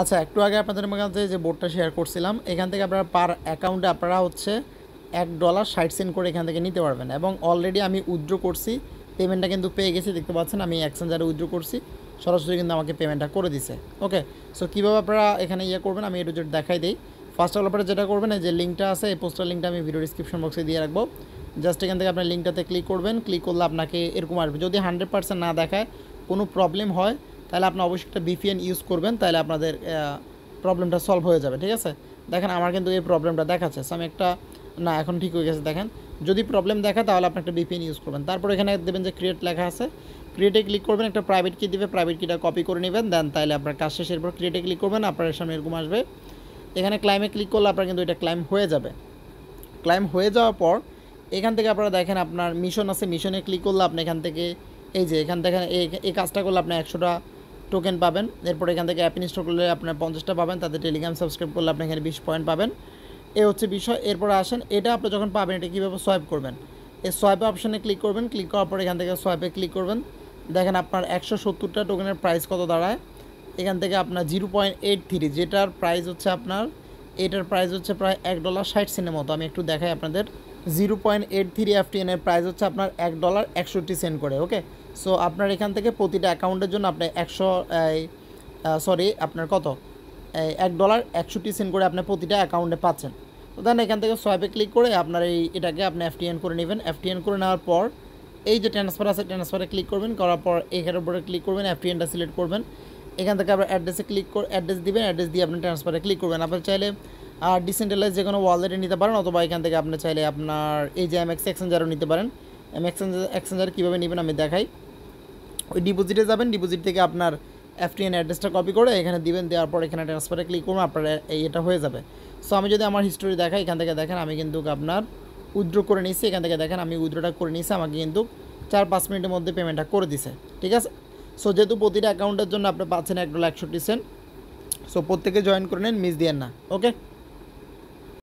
আচ্ছা একটু আগে আপনাদের মধ্যে যে বোর্ডটা শেয়ার করছিলাম এখান থেকে আপনারা পার অ্যাকাউন্টে আপনারা হচ্ছে এক ডলার ষাট সেন্ট করে এখান থেকে নিতে পারবেন এবং অলরেডি আমি উইথড্র করছি পেমেন্টটা কিন্তু পেয়ে গেছি দেখতে পাচ্ছেন আমি এক্সচেঞ্জারে উইথড্র করছি সরাসরি কিন্তু আমাকে পেমেন্টটা করে দিছে ওকে সো কীভাবে আপনারা এখানে ইয়ে করবেন আমি একটু যেটা দেখাই দিই ফার্স্ট অল আপনারা যেটা করবেন যে লিঙ্কটা আছে এই পোস্টার লিঙ্কটা আমি ভিডিও ডিসক্রিপশন বক্সে দিয়ে রাখবো জাস্ট এখান থেকে আপনার লিঙ্কটাতে ক্লিক করবেন ক্লিক করলে আপনাকে এরকম আসবে যদি হান্ড্রেড পার্সেন্ট না দেখায় কোনো প্রবলেম হয় তাহলে আপনি অবশ্যই একটা বিপিএন ইউজ করবেন তাহলে আপনাদের প্রবলেমটা সলভ হয়ে যাবে ঠিক আছে দেখেন আমার কিন্তু এই প্রবলেমটা দেখাচ্ছে আমি একটা না এখন ঠিক হয়ে গেছে দেখেন যদি প্রবলেম দেখা তাহলে আপনি একটা বিপিএন ইউজ করবেন তারপর এখানে দেবেন যে ক্রিয়েট লেখা আছে ক্রিয়েটে ক্লিক করবেন একটা প্রাইভেট কি দিবে প্রাইভেট কিটা কপি করে নেবেন দেন তাহলে আপনার কাজ শেষের পর ক্রিয়েটে ক্লিক করবেন আপনার সামনে এরকম আসবে এখানে ক্লাইমে ক্লিক করলে আপনার কিন্তু এটা ক্লাইম হয়ে যাবে ক্লাইম হয়ে যাওয়ার পর এখান থেকে আপনারা দেখেন আপনার মিশন আছে মিশনে ক্লিক করলে আপনি এখান থেকে এই যে এখান থেকে এই কাজটা করলে আপনি একশোটা টোকেন পাবেন এরপর এখান থেকে অ্যাপ ইনস্টল করলে আপনার পঞ্চাশটা পাবেন তাদের টেলিগ্রাম সাবস্ক্রাইব করলে আপনি এখানে বিশ পয়েন্ট পাবেন এ হচ্ছে বিষয় এরপর আসেন এটা আপনি যখন পাবেন এটা কীভাবে সোয়াইপ করবেন এই সোয়াইপ অপশানে ক্লিক করবেন ক্লিক করার পর এখান থেকে সোয়াইপে ক্লিক করবেন দেখেন আপনার একশো সত্তরটা টোকেনের প্রাইস কত দাঁড়ায় এখান থেকে আপনার জিরো পয়েন্ট এইট থ্রি যেটার প্রাইস হচ্ছে আপনার এটার প্রাইস হচ্ছে প্রায় এক ডলার ষাট সিনের মতো আমি একটু দেখাই আপনাদের জিরো পয়েন্ট এইট থ্রি এফটিএনের প্রাইস হচ্ছে আপনার এক ডলার একষট্টি সেন্ট করে ওকে সো আপনার এখান থেকে প্রতিটা অ্যাকাউন্টের জন্য আপনি একশো সরি আপনার কত এক ডলার একষট্টি সেন্ট করে আপনি প্রতিটা অ্যাকাউন্টে পাচ্ছেন তো দেন এখান থেকে সোয়াইপে ক্লিক করে আপনার এই এটাকে আপনি এফটিএন করে নেবেন এফটিএন করে নেওয়ার পর এই যে ট্রান্সফার আছে ট্রান্সফারে ক্লিক করবেন করার পর এখানের উপরে ক্লিক করবেন এফটিএনটা সিলেক্ট করবেন এখান থেকে আবার অ্যাড্রেসে ক্লিক করে অ্যাড্রেস দিবেন অ্যাড্রেস দিয়ে আপনি ট্রান্সফারে ক্লিক করবেন আপনার চাইলে আর ডিসেন্ট্রালাইজ যে কোনো ওয়ালেটে নিতে পারেন অথবা এখান থেকে আপনি চাইলে আপনার এই যে এম এক্স নিতে পারেন এম এক্সেঞ্জার এক্সেঞ্জার কীভাবে নেবেন আমি দেখাই ওই ডিপোজিটে যাবেন ডিপোজিট থেকে আপনার এফটিএন অ্যাড্রেসটা কপি করে এখানে দিবেন দেওয়ার পর এখানে ট্রান্সফারে ক্লিক করুন আপনার এই এটা হয়ে যাবে সো আমি যদি আমার হিস্টোরি দেখাই এখান থেকে দেখেন আমি কিন্তু আপনার উইথড্র করে নিয়েছি এখান থেকে দেখেন আমি উইথড্রটা করে নিয়েছি আমাকে কিন্তু চার পাঁচ মিনিটের মধ্যে পেমেন্টটা করে দিছে ঠিক আছে সো যেহেতু প্রতিটা অ্যাকাউন্টের জন্য আপনি পাচ্ছেন এক ডলার টি সেন্ট সো প্রত্যেকে জয়েন করে নিন মিস দিয়েন না ওকে